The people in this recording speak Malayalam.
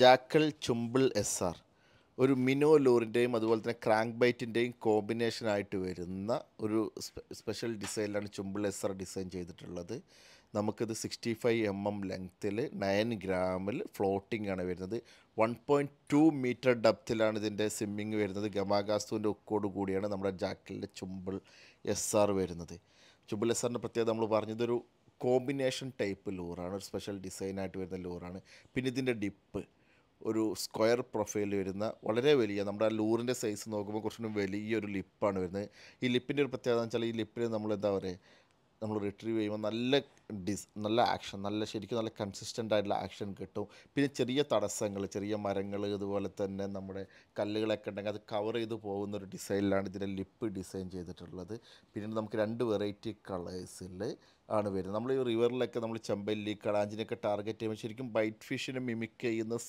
ജാക്കൽ ചുംബിൾ എസ് ആർ ഒരു മിനോ ലോറിൻ്റെയും അതുപോലെ തന്നെ ക്രാങ്ക് ബൈറ്റിൻ്റെയും കോമ്പിനേഷനായിട്ട് വരുന്ന ഒരു സ്പെഷ്യൽ ഡിസൈനിലാണ് ചുംബിൾ എസ് ആർ ഡിസൈൻ ചെയ്തിട്ടുള്ളത് നമുക്കിത് സിക്സ്റ്റി ഫൈവ് എം എം ലെങ്ത്തിൽ നയൻ ഗ്രാമിൽ ഫ്ലോട്ടിംഗ് ആണ് വരുന്നത് വൺ പോയിൻറ്റ് ടു മീറ്റർ ഡെപ്തിലാണ് ഇതിൻ്റെ സ്വിമ്മിങ് വരുന്നത് ഗമാകാസ്തുവിൻ്റെ ഒക്കോട് കൂടിയാണ് നമ്മുടെ ജാക്കലിൻ്റെ ചുംബിൾ എസ് ആർ വരുന്നത് ചുംബിൾ എസ് ആറിൻ്റെ പ്രത്യേകത നമ്മൾ പറഞ്ഞതൊരു കോമ്പിനേഷൻ ടൈപ്പ് ലൂറാണ് ഒരു സ്പെഷ്യൽ ഡിസൈനായിട്ട് വരുന്ന ലൂറാണ് പിന്നെ ഇതിൻ്റെ ഡിപ്പ് ഒരു സ്ക്വയർ പ്രൊഫൈൽ വരുന്ന വളരെ വലിയ നമ്മുടെ ആ ലൂറിൻ്റെ സൈസ് നോക്കുമ്പോൾ കുറച്ചും വലിയൊരു ലിപ്പാണ് വരുന്നത് ഈ ലിപ്പിൻ്റെ ഒരു പ്രത്യേകത എന്ന് വെച്ചാൽ ഈ ലിപ്പിന് നമ്മൾ എന്താ പറയുക നമ്മൾ റിട്രീവ് ചെയ്യുമ്പോൾ നല്ല ഡിസ് നല്ല ആക്ഷൻ നല്ല ശരിക്കും നല്ല കൺസിസ്റ്റൻ്റ് ആയിട്ടുള്ള ആക്ഷൻ കിട്ടും പിന്നെ ചെറിയ തടസ്സങ്ങൾ ചെറിയ മരങ്ങൾ അതുപോലെ തന്നെ നമ്മുടെ കല്ലുകളൊക്കെ ഉണ്ടെങ്കിൽ അത് കവർ ചെയ്ത് പോകുന്ന ഒരു ഡിസൈനിലാണ് ഇതിൻ്റെ ലിപ്പ് ഡിസൈൻ ചെയ്തിട്ടുള്ളത് പിന്നീട് നമുക്ക് രണ്ട് വെറൈറ്റി കളേഴ്സിൽ ആണ് വരുന്നത് നമ്മൾ ഈ റിവറിലൊക്കെ നമ്മൾ ചെമ്പല്ലി കളാഞ്ചിനൊക്കെ ടാർഗറ്റ് ചെയ്യുമ്പോൾ ശരിക്കും ബൈറ്റ് ഫിഷിനെ മിമിക് ചെയ്യുന്ന